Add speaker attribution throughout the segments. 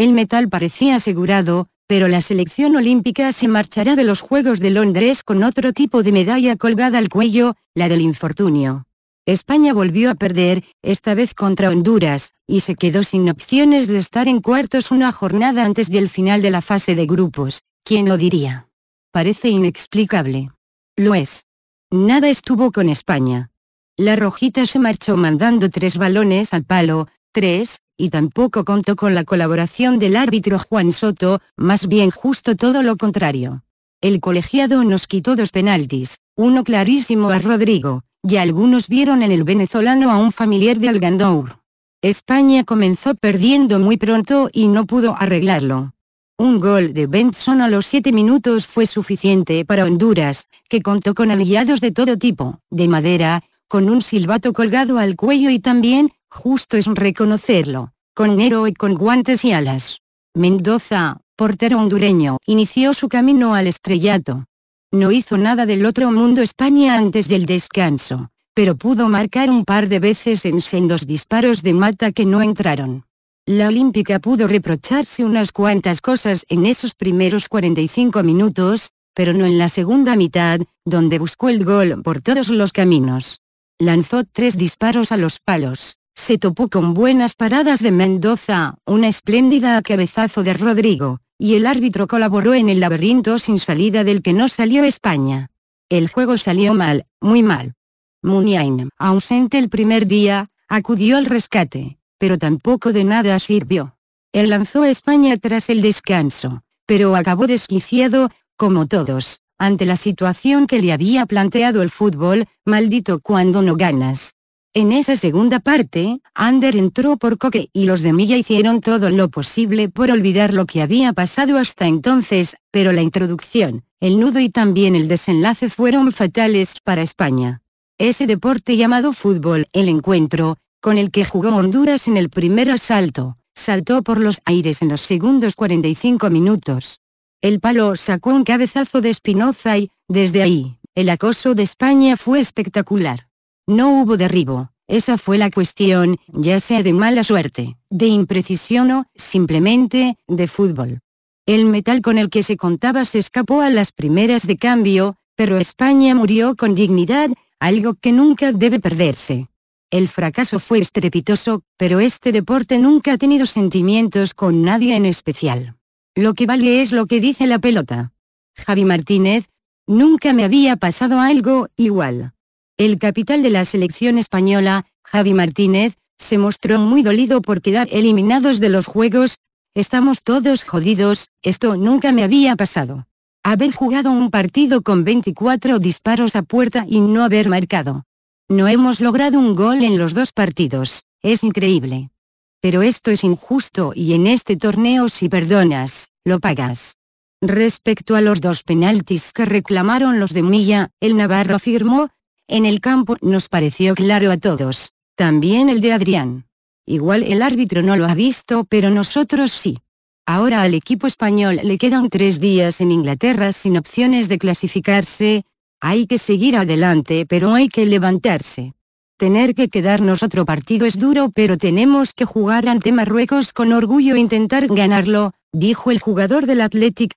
Speaker 1: El metal parecía asegurado, pero la selección olímpica se marchará de los Juegos de Londres con otro tipo de medalla colgada al cuello, la del infortunio. España volvió a perder, esta vez contra Honduras, y se quedó sin opciones de estar en cuartos una jornada antes del final de la fase de grupos, ¿quién lo diría? Parece inexplicable. Lo es. Nada estuvo con España. La rojita se marchó mandando tres balones al palo, tres, y tampoco contó con la colaboración del árbitro Juan Soto, más bien justo todo lo contrario. El colegiado nos quitó dos penaltis, uno clarísimo a Rodrigo, y algunos vieron en el venezolano a un familiar de Algandour. España comenzó perdiendo muy pronto y no pudo arreglarlo. Un gol de Benson a los 7 minutos fue suficiente para Honduras, que contó con aliados de todo tipo, de madera, con un silbato colgado al cuello y también, justo es reconocerlo, con Nero y con guantes y alas. Mendoza, portero hondureño, inició su camino al estrellato. No hizo nada del otro mundo España antes del descanso, pero pudo marcar un par de veces en sendos disparos de mata que no entraron. La Olímpica pudo reprocharse unas cuantas cosas en esos primeros 45 minutos, pero no en la segunda mitad, donde buscó el gol por todos los caminos. Lanzó tres disparos a los palos, se topó con buenas paradas de Mendoza, una espléndida a cabezazo de Rodrigo, y el árbitro colaboró en el laberinto sin salida del que no salió España. El juego salió mal, muy mal. Muniain, ausente el primer día, acudió al rescate, pero tampoco de nada sirvió. Él lanzó a España tras el descanso, pero acabó desquiciado, como todos, ante la situación que le había planteado el fútbol, maldito cuando no ganas. En esa segunda parte, Ander entró por Coque y los de Milla hicieron todo lo posible por olvidar lo que había pasado hasta entonces, pero la introducción, el nudo y también el desenlace fueron fatales para España. Ese deporte llamado fútbol, el encuentro, con el que jugó Honduras en el primer asalto, saltó por los aires en los segundos 45 minutos. El palo sacó un cabezazo de Espinoza y, desde ahí, el acoso de España fue espectacular. No hubo derribo, esa fue la cuestión, ya sea de mala suerte, de imprecisión o, simplemente, de fútbol. El metal con el que se contaba se escapó a las primeras de cambio, pero España murió con dignidad, algo que nunca debe perderse. El fracaso fue estrepitoso, pero este deporte nunca ha tenido sentimientos con nadie en especial. Lo que vale es lo que dice la pelota. Javi Martínez, nunca me había pasado algo igual. El capital de la selección española, Javi Martínez, se mostró muy dolido por quedar eliminados de los Juegos, estamos todos jodidos, esto nunca me había pasado. Haber jugado un partido con 24 disparos a puerta y no haber marcado. No hemos logrado un gol en los dos partidos, es increíble. Pero esto es injusto y en este torneo si perdonas, lo pagas. Respecto a los dos penaltis que reclamaron los de Milla, el Navarro afirmó, en el campo nos pareció claro a todos, también el de Adrián. Igual el árbitro no lo ha visto pero nosotros sí. Ahora al equipo español le quedan tres días en Inglaterra sin opciones de clasificarse, hay que seguir adelante pero hay que levantarse. Tener que quedarnos otro partido es duro pero tenemos que jugar ante Marruecos con orgullo e intentar ganarlo, dijo el jugador del Athletic.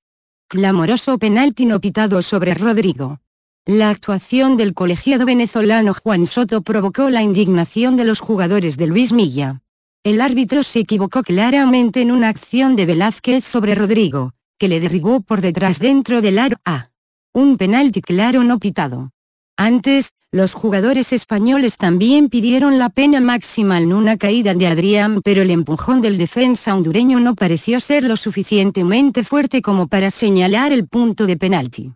Speaker 1: Clamoroso penalti no pitado sobre Rodrigo. La actuación del colegiado venezolano Juan Soto provocó la indignación de los jugadores de Luis Milla. El árbitro se equivocó claramente en una acción de Velázquez sobre Rodrigo, que le derribó por detrás dentro del aro A. Un penalti claro no pitado. Antes, los jugadores españoles también pidieron la pena máxima en una caída de Adrián pero el empujón del defensa hondureño no pareció ser lo suficientemente fuerte como para señalar el punto de penalti.